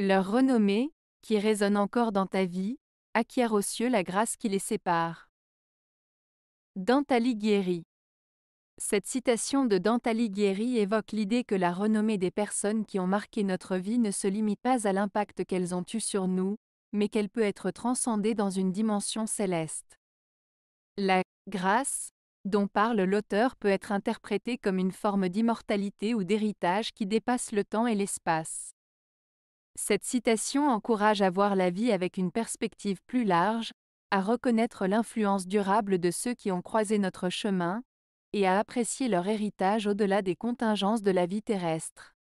Leur renommée, qui résonne encore dans ta vie, acquiert aux cieux la grâce qui les sépare. Dante Alighieri Cette citation de dantali Alighieri évoque l'idée que la renommée des personnes qui ont marqué notre vie ne se limite pas à l'impact qu'elles ont eu sur nous, mais qu'elle peut être transcendée dans une dimension céleste. La grâce dont parle l'auteur peut être interprétée comme une forme d'immortalité ou d'héritage qui dépasse le temps et l'espace. Cette citation encourage à voir la vie avec une perspective plus large, à reconnaître l'influence durable de ceux qui ont croisé notre chemin, et à apprécier leur héritage au-delà des contingences de la vie terrestre.